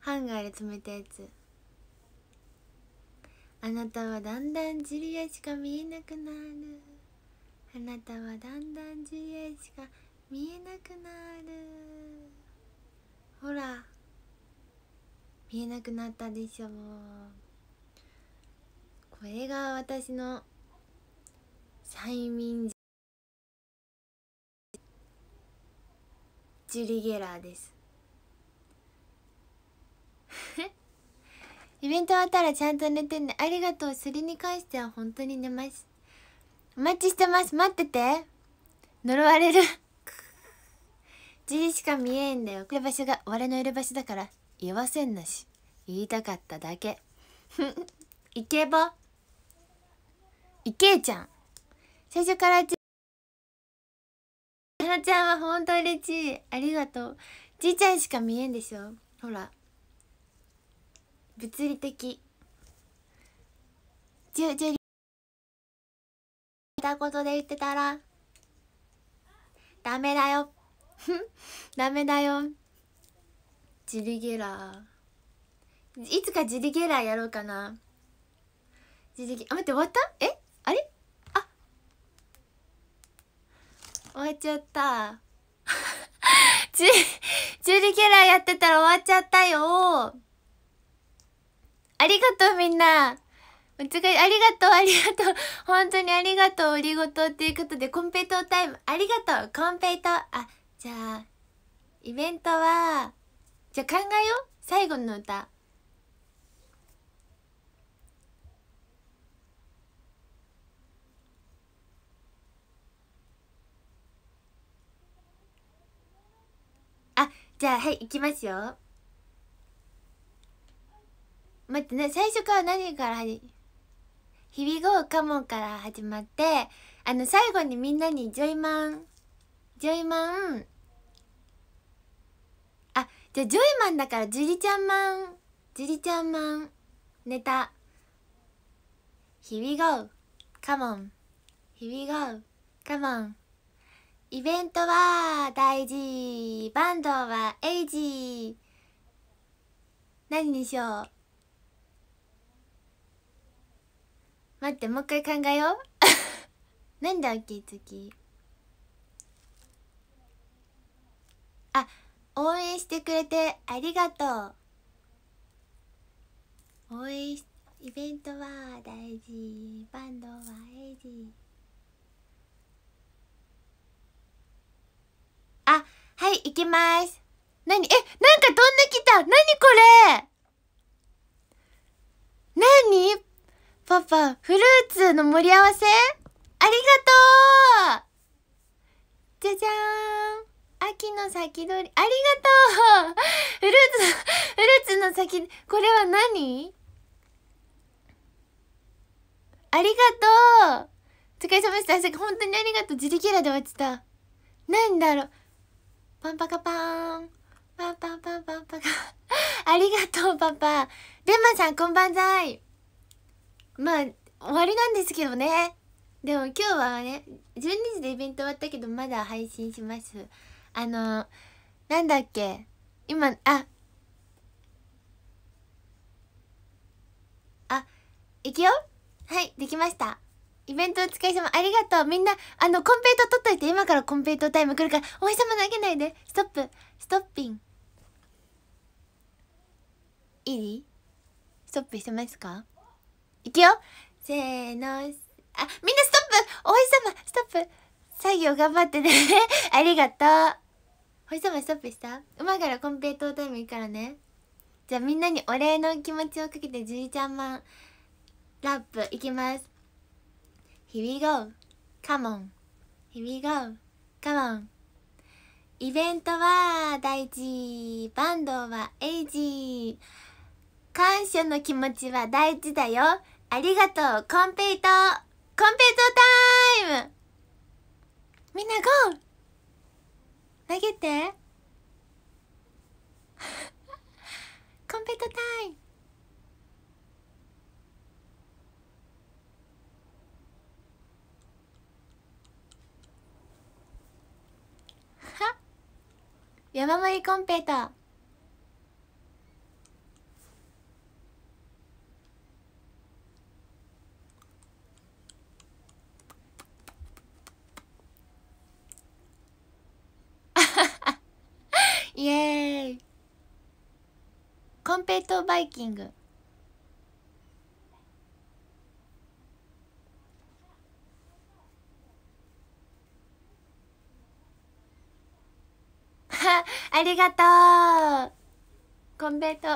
ハンガーで止めたやつあなたはだんだんジュリアしか見えなくなるあなたはだんだんジュリアしか見えなくなるほら見えなくなったでしょこれが私の催眠ジュリゲラーですイベント終わったらちゃんと寝てねありがとうそれに関しては本当に寝ますお待ちしてます待ってて呪われる字しか見えんだよいる場所が俺のいる場所だから言わせんなし言いたかっただけいけばいけちゃん最初からちはなちゃんは本当嬉しいありがとうじいちゃんしか見えんでしょほら物理的じゅじゅたことで言ってたらダメだよ ダメだよジリゲラーいつかジリゲラーやろうかなジリゲあ待って終わったえあれあ終わっちゃった ジュリゲラーやってたら終わっちゃったよありがとうみんなありがとうありがとう本当にありがとうありがとっていうことでコンペイトータイムありがとうコンペイトあじゃあイベントはじゃあ考えよう最後の歌あじゃあはい行きますよ待ってね最初から何から始々こうかもから始まってあの最後にみんなにジョイマンジョイマンあじゃあジョイマンだからジュリちゃんマンジュリちゃんマンネタ日々 r うカモン日々 o うカモン」イベントは大事バンドはエイジー何にしよう待ってもう一回考えよう なんで大きい月あ応援してくれてありがとう応援イベントは大事バンドはエイジあはい行きます何えなんか飛んできた何これ何パパ、フルーツの盛り合わせありがとうじゃじゃーん秋の先取り、ありがとうフルーツ、フルーツの先、これは何ありがとうお疲れ様でした。本当にありがとう。自力ラで落ちた。何だろう。パンパカパーン。パンパンパンパンパカ。ありがとう、パパ。デマさん、こんばんざい。まあ終わりなんですけどねでも今日はね12時でイベント終わったけどまだ配信しますあのなんだっけ今ああいくよはいできましたイベントお疲れ様ありがとうみんなあのコンペイト取っといて今からコンペイトタイム来るからお日様投げないでストップストッピンいいストップしてますかいくよせーのあみんなストップお星様ストップ作業頑張ってね ありがとうお星様ストップした今からコンペイトータイムいいからねじゃあみんなにお礼の気持ちをかけてじいちゃんマンラップいきます Here we go come on Here we go come on イベントは大事バンドはエイジ感謝の気持ちは大事だよありがとう、コンペイトコンペイトタイムみんなゴー投げて コンペイトタイムは山盛りコンペイトペイトバイキング ありがとうコンペイト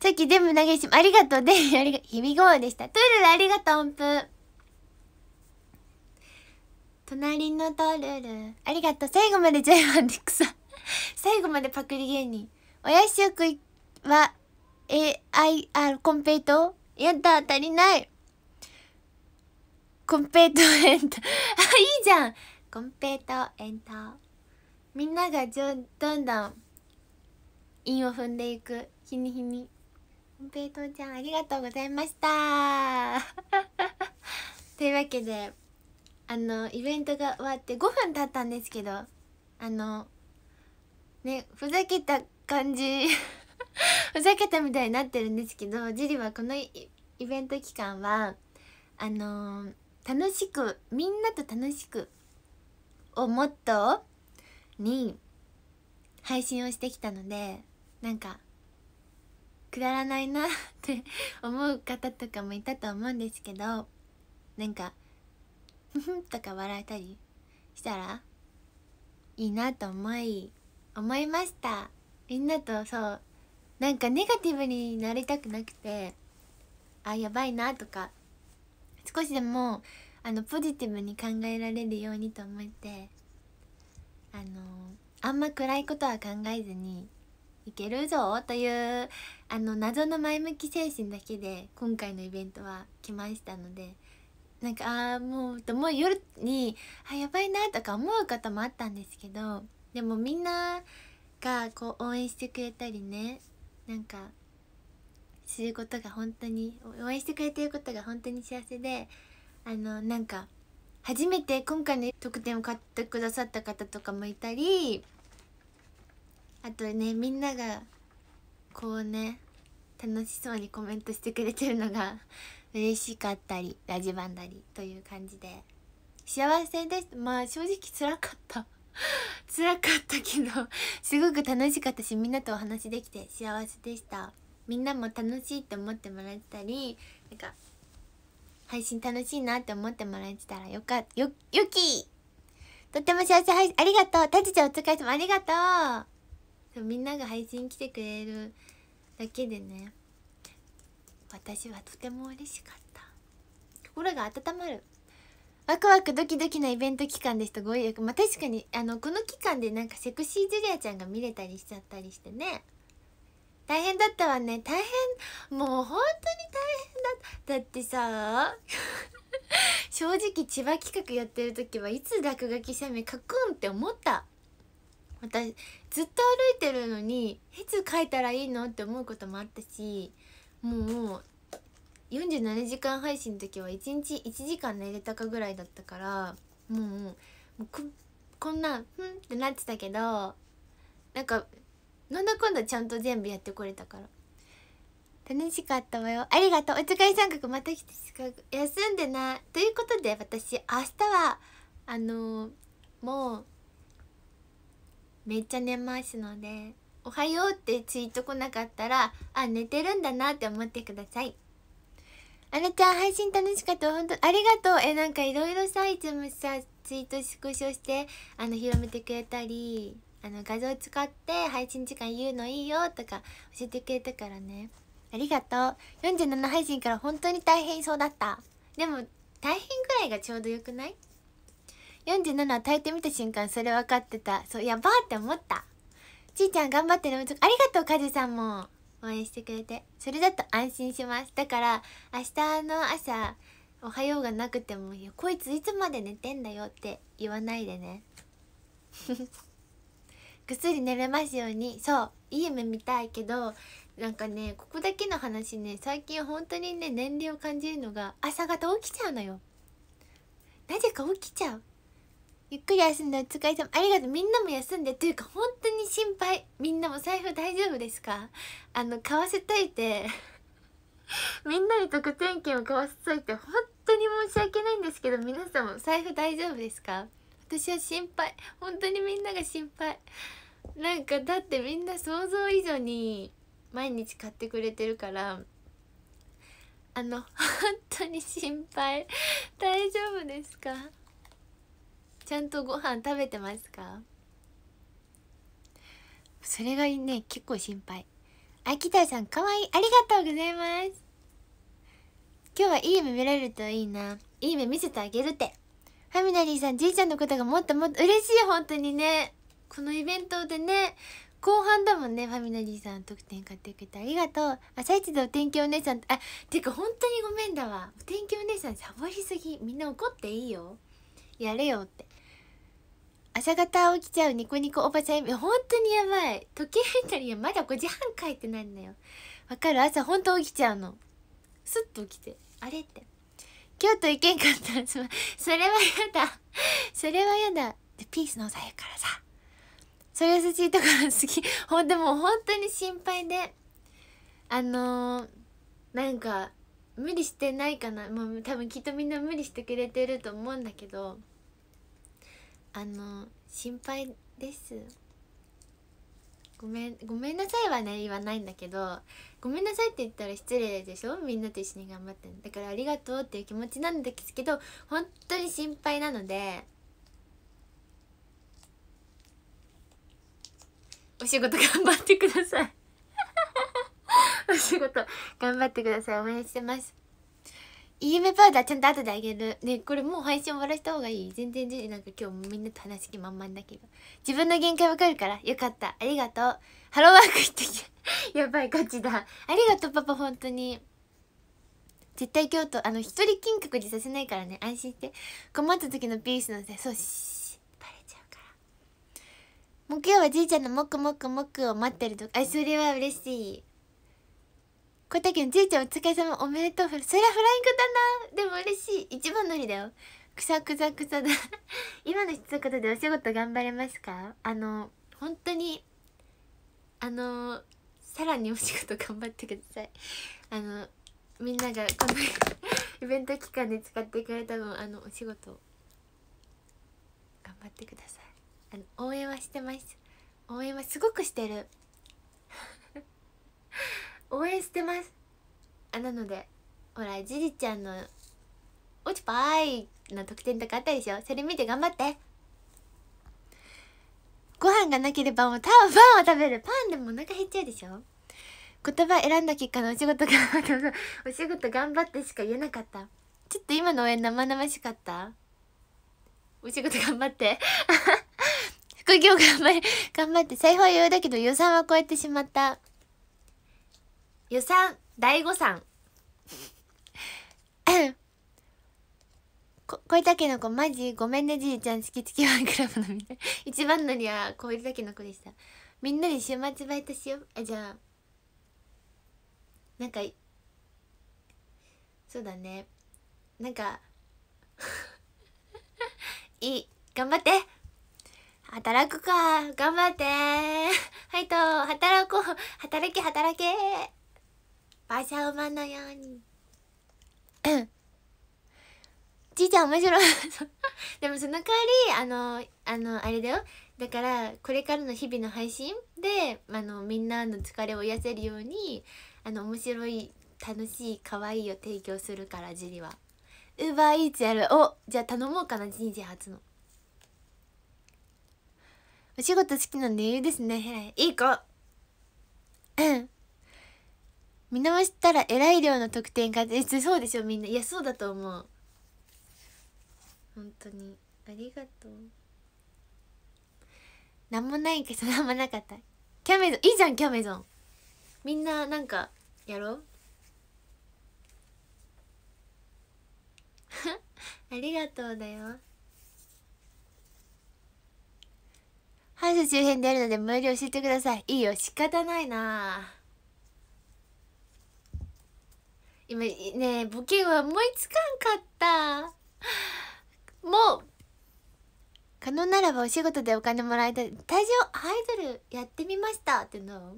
さっき全部投げしありがとうでありがひびごでしたトゥルルありがとう音符隣のトルルありがとう最後までジェイマンで草最後までパクリ芸人おやしよくいは、え、I、あ、コンペイトやった、足りない。コンペイトエンタ。あ、いいじゃん。コンペイトエンタ。みんながじょどんどん、韻を踏んでいく。日に日に。コンペイトちゃん、ありがとうございました。というわけで、あの、イベントが終わって5分経ったんですけど、あの、ね、ふざけた感じ ふざけたみたいになってるんですけどジリはこのイベント期間はあのー、楽しくみんなと楽しくをモットーに配信をしてきたのでなんかくだらないなって 思う方とかもいたと思うんですけどなんか「ふん」とか笑えたりしたらいいなと思い思いましたみんなとそうなんかネガティブになりたくなくてあやばいなとか少しでもあのポジティブに考えられるようにと思ってあのあんま暗いことは考えずにいけるぞというあの謎の前向き精神だけで今回のイベントは来ましたのでなんかあもうともう夜にあやばいなとか思うこともあったんですけどでもみんながこう応援してくれたりねなんかすることが本当にお会いしてくれてることが本当に幸せであのなんか初めて今回の特典を買ってくださった方とかもいたりあとねみんながこうね楽しそうにコメントしてくれてるのが嬉しかったりラジバンダリという感じで幸せですまあ正直つらかった 辛かったけどすごく楽しかったしみんなとお話できて幸せでしたみんなも楽しいって思ってもらえたりなんか配信楽しいなって思ってもらえてたらよかっよよきとっても幸せ配信ありがとうたちちゃんお疲れ様ありがとうみんなが配信来てくれるだけでね私はとても嬉しかった心が温まるワクワクドキドキなイベント期間でしたご予約まあ確かにあのこの期間でなんかセクシージュリアちゃんが見れたりしちゃったりしてね大変だったわね大変もう本当に大変だっだってさ正直千葉企画やってる時はいつ落書き写メ書くんって思った私ずっと歩いてるのにいつ書いたらいいのって思うこともあったしもう47時間配信の時は1日1時間寝れたかぐらいだったからもうもうこんなふんってなってたけどなんかなんだかんだちゃんと全部やってこれたから楽しかったわよありがとうお疲れ三角また来て休んでなということで私明日はあのー、もうめっちゃ寝ますので「おはよう」ってツイート来なかったらあ寝てるんだなって思ってください。あらちゃん、配信楽しかった。本当ありがとう。え、なんかいろいろさ、いつもさ、ツイートスクショして、あの、広めてくれたり、あの、画像使って配信時間言うのいいよとか教えてくれたからね。ありがとう。47配信から本当に大変そうだった。でも、大変ぐらいがちょうどよくない ?47 は炊いてみた瞬間、それ分かってた。そう、やばーって思った。ちーちゃん頑張ってね。ありがとう、かズさんも。応援してくれてそれだと安心しますだから明日の朝「おはよう」がなくても「こいついつまで寝てんだよ」って言わないでね ぐっすり寝れますようにそういい夢見たいけどなんかねここだけの話ね最近本当にね年齢を感じるのが朝方起きちゃうのよなぜか起きちゃうゆっくり休んでお疲れ様ありがとうみんなも休んでというか本当に心配みんなも財布大丈夫ですかあの買わせといて みんなに特典券を買わせといて本当に申し訳ないんですけど皆さんも財布大丈夫ですか私は心配本当にみんなが心配なんかだってみんな想像以上に毎日買ってくれてるからあの本当に心配大丈夫ですかちゃんとご飯食べてますかそれがね結構心配秋田さんかわいいありがとうございます今日はいい夢見られるといいないい夢見せてあげるってファミナリーさんじいちゃんのことがもっともっと嬉しい本当にねこのイベントでね後半だもんねファミナリーさん特典買ってくれてありがとう朝一でお天気お姉さんあてか本当にごめんだわお天気お姉さんサボりすぎみんな怒っていいよやれよって朝方起きちゃうニコニコおばちゃん本当にやばい時計見たらいやまだ5時半かいってなんだよわかる朝本当起きちゃうのスッと起きてあれって京都行けんかったらそそれはやだそれはやだでピースのお財布からさそういういところ好きほんでもう本当に心配であのー、なんか無理してないかなもう多分きっとみんな無理してくれてると思うんだけどあの心配ですごめんごめんなさいはね言わないんだけどごめんなさいって言ったら失礼でしょみんなと一緒に頑張ってだからありがとうっていう気持ちなんですけど本当に心配なのでお仕事頑張ってください お仕事頑張ってください応援してますイーメパウダーちゃんと後であげるねこれもう配信終わらした方がいい全然全なんか今日みんなと話す気満々だけど自分の限界わかるからよかったありがとうハローワーク行ってきた やばいこっちだありがとうパパ本当に絶対京都あの一人金閣寺させないからね安心して困った時のピースのせそうしバレちゃうから木曜はじいちゃんのもくもくもくを待ってるとあそれは嬉しい小竹のじいちゃんお疲れ様おめでとうそりゃフライングだなでも嬉しい一番乗りだよくさくさくさだ 今の一言でお仕事頑張れますかあの本当にあのさらにお仕事頑張ってくださいあのみんながこの イベント期間で使ってくれた分あのお仕事頑張ってくださいあの応援はしてます応援はすごくしてる 応援してますあなのでほらじじちゃんの「おちぱい」の特典とかあったでしょそれ見て頑張ってご飯がなければもう多分パンを食べるパンでもお腹減っちゃうでしょ言葉選んだ結果のお仕事が お仕事頑張ってしか言えなかったちょっと今の応援生々しかったお仕事頑張って 副業頑張り頑張って財布は余裕だけど予算は超えてしまった予算五さんこ小枝けのこマジごめんねじいちゃん好きチきワァンクラブのみんな 一番乗りは小枝けの子でしたみんなで週末バイトしようあじゃあなんかそうだねなんか いい頑張って働くか頑張ってはいと働こう働け働け馬車馬のようにうんじいちゃん面白い でもその代わりあのあのあれだよだからこれからの日々の配信であのみんなの疲れを癒せるようにあの面白い楽しい可愛いを提供するからジリはウーバーイーツやるおじゃあ頼もうかな人生初のお仕事好きなんでいいですねいい子うん見直したらえらい量の得点が出そうですよみんないやそうだと思う本当にありがとうなんもないけどんもなかったキャメゾンいいじゃんキャメゾンみんななんかやろう ありがとうだよハウス周辺でやるので無理教えてくださいいいよ仕方ないな今ねボケは思いつかんかったもう可能ならばお仕事でお金もらいたい大丈夫アイドルやってみましたっての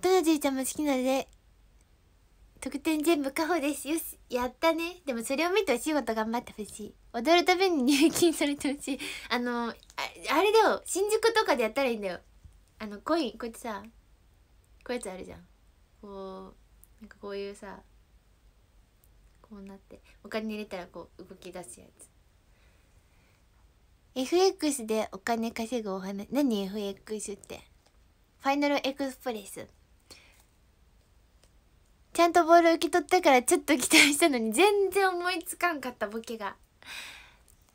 どのじいちゃんも好きなので得点全部カホですよしやったねでもそれを見てお仕事頑張ってほしい踊るたびに入金されてほしいあのああれだよ新宿とかでやったらいいんだよあのコインこうやってさこういうやつあるじゃんこうなんかこういうさこうなってお金入れたらこう動き出すやつ FX でお金稼ぐお話何 FX ってファイナルエクスプレスちゃんとボール受け取ったからちょっと期待したのに全然思いつかんかったボケが。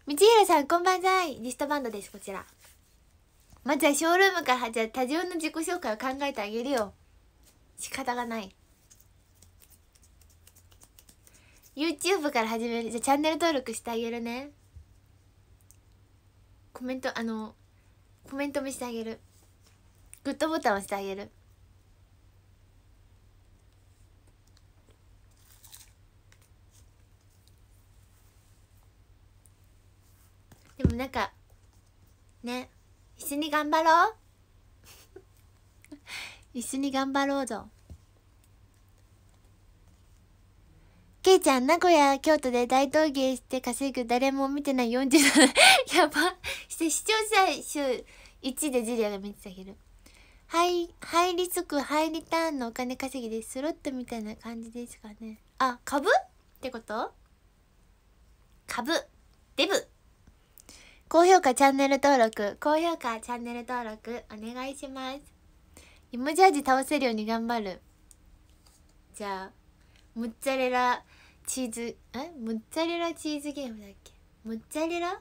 道平さんこんばんざいリストバンドですこちら。まずはショールームからじゃあ多重の自己紹介を考えてあげるよ。仕方がない。YouTube から始める。じゃあチャンネル登録してあげるね。コメント、あの、コメントもしてあげる。グッドボタン押してあげる。でもなんかね一緒に頑張ろう 一緒に頑張ろうぞけいちゃん名古屋京都で大闘芸して稼ぐ誰も見てない47 やば視聴者数1でジュリアが見てたけどるハイハイリスクハイリターンのお金稼ぎでスロットみたいな感じですかねあ株ってこと株デブ高評価、チャンネル登録、高評価、チャンネル登録、お願いします。芋ジャージ倒せるように頑張る。じゃあ、モッツァレラチーズ、えモッツァレラチーズゲームだっけモッツァレラ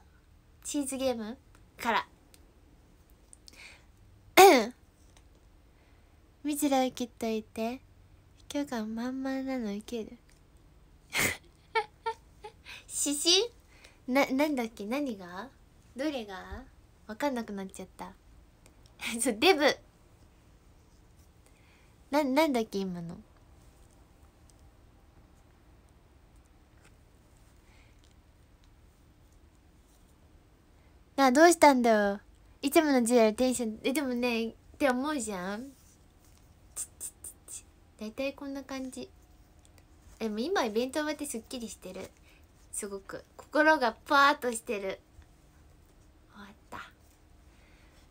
チーズゲームから。みちらを切っといて。許可満々なのいける。指 針な、なんだっけ何がどれが分かんなくなっちゃった そうデブななんだっけ今のなあどうしたんだよいつもの時代テンションえでもねって思うじゃん大体こんな感じでも今イベント終わってすっきりしてるすごく心がパーッとしてる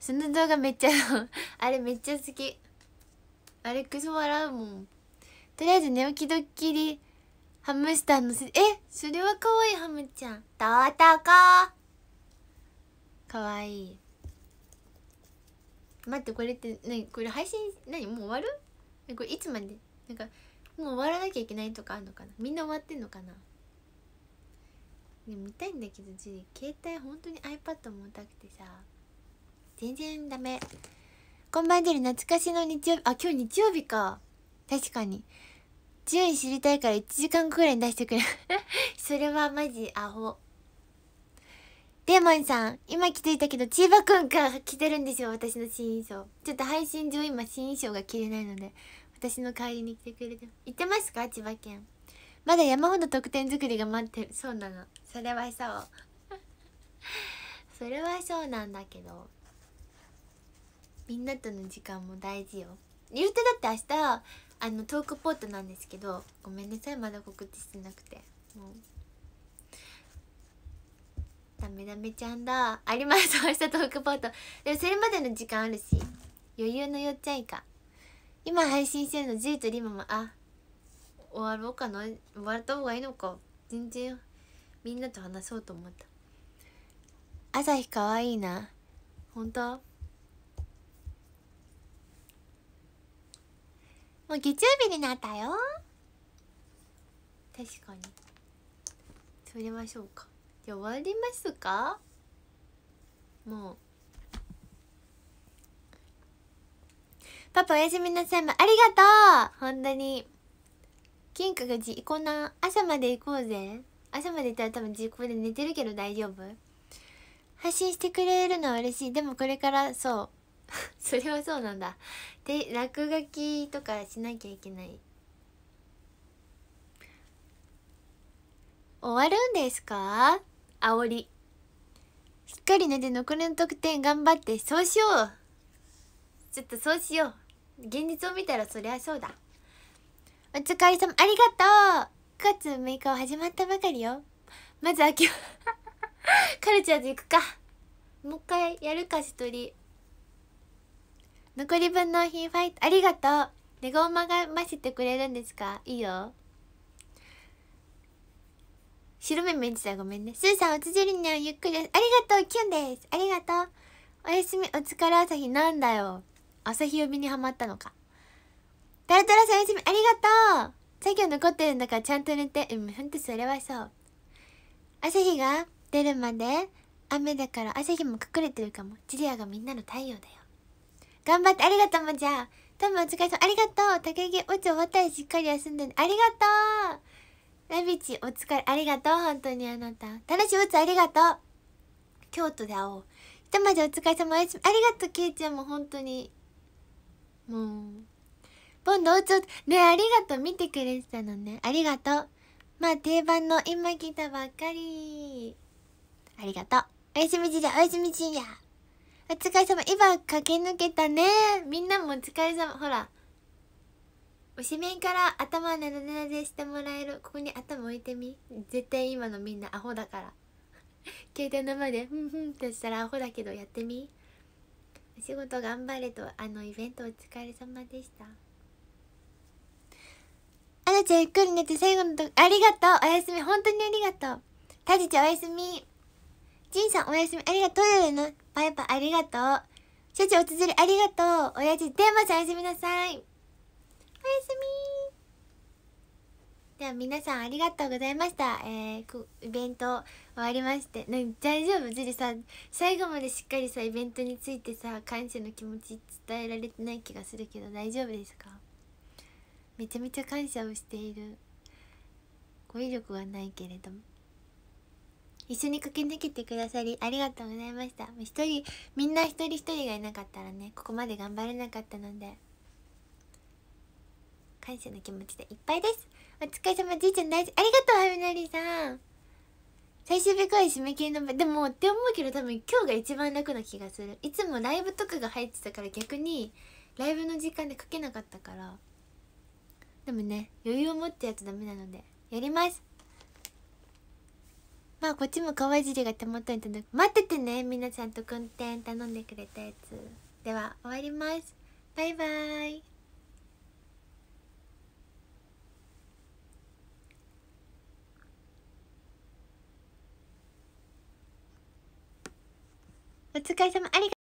その動画めっちゃあれめっちゃ好きあれクソ笑うもんとりあえず寝起きドッキリハムスターのせえそれは可愛いハムちゃんどうたか可愛い待ってこれって何これ配信何もう終わるこれいつまでなんかもう終わらなきゃいけないとかあるのかなみんな終わってんのかな見たいんだけどジリ携帯本当に iPad 持たくてさ全然ダメこんばんじり懐かしの日曜日あ今日日曜日か確かに順位知りたいから1時間くらいに出してくれ それはマジアホデーモンさん今気づいたけど千葉くん着てるんですよ私の新衣装ちょっと配信上今新衣装が着れないので私の帰りに来てくれて行ってますか千葉県まだ山ほど特典作りが待ってるそうなのそれはそう それはそうなんだけどみんなとの時間も大事よ言うてだって明日あのトークポートなんですけどごめんなさいまだ告知してなくてもうダメダメちゃんだあります明日トークポートでもそれまでの時間あるし余裕のよっちゃいか今配信してるのジュイとリマもあ終わろうかな終わった方がいいのか全然みんなと話そうと思った朝日かわいいな本当もう月曜日になったよ確かに撮りましょうかじゃあ終わりますかもうパパおやすみなさいもありがとう本当に金閣寺行こうな朝まで行こうぜ朝まで行ったら多分自分で寝てるけど大丈夫発信してくれるのは嬉しいでもこれからそう それはそうなんだで落書きとかしなきゃいけない終わるんですかあおりしっかり寝て残りの得点頑張ってそうしようちょっとそうしよう現実を見たらそりゃそうだお疲れ様ありがとう9月6日は始まったばかりよまず秋は カルチャーズ行くかもう一回やるかしとり残り分納品ファイトありがとうレゴマがましてくれるんですかいいよ白目めんじさんごめんねスーさんおつじりにゃんゆっくりありがとうキュンですありがとうおやすみお疲れ朝日なんだよ朝日呼びにはまったのかタラタラさんおやすみありがとう作業残ってるんだからちゃんと寝てうんほんとそれはそう朝日が出るまで雨だから朝日も隠れてるかもジリアがみんなの太陽だよ頑張って、ありがとう、もじゃあ。どうお疲れ様。ありがとう。竹木、おち終わたいしっかり休んでね。ありがとう。ラビチ、お疲れ。ありがとう。本当にあなた。たしし、おつ、ありがとう。京都で会おう。ひとまでお疲れ様。おやすみ。ありがとう、けいちゃんも本当に。もう。ボンド、おちょ、ねありがとう。見てくれてたのね。ありがとう。まあ、定番の今来たばっかり。ありがとう。おやすみじいや、おやすみじいや。お疲れ様。今、駆け抜けたね。みんなもお疲れ様。ほら。おしめんから頭なでなでしてもらえる。ここに頭置いてみ。絶対今のみんなアホだから。携帯の前で、ふんふんとしたらアホだけどやってみ。お仕事頑張れと、あのイベントお疲れ様でした。あなちゃんゆっくり寝て最後のとありがとう。おやすみ。本当にありがとう。たじちゃんおやすみ。ジんさんおやすみありがとうやるの。パイパありがとう。社長おつづりありがとう。おやじデーマさんおやすみなさい。おやすみでは皆さんありがとうございました。えー、イベント終わりまして。なん大丈夫ジリさ、ん、最後までしっかりさ、イベントについてさ、感謝の気持ち伝えられてない気がするけど大丈夫ですかめちゃめちゃ感謝をしている。語彙力はないけれども。一緒に駆け抜けてくださりありがとうございました一人みんな一人一人がいなかったらねここまで頑張れなかったので感謝の気持ちでいっぱいですお疲れ様じいちゃん大事ありがとうはみなりさん最終日かい締め切りのでもって思うけど多分今日が一番楽な気がするいつもライブとかが入ってたから逆にライブの時間で書けなかったからでもね余裕を持ってやつダメなのでやりますまあこっちも可愛い尻が手元に届く待っててねみなちゃんと訓練頼んでくれたやつでは終わりますバイバイお疲れ様ありがとう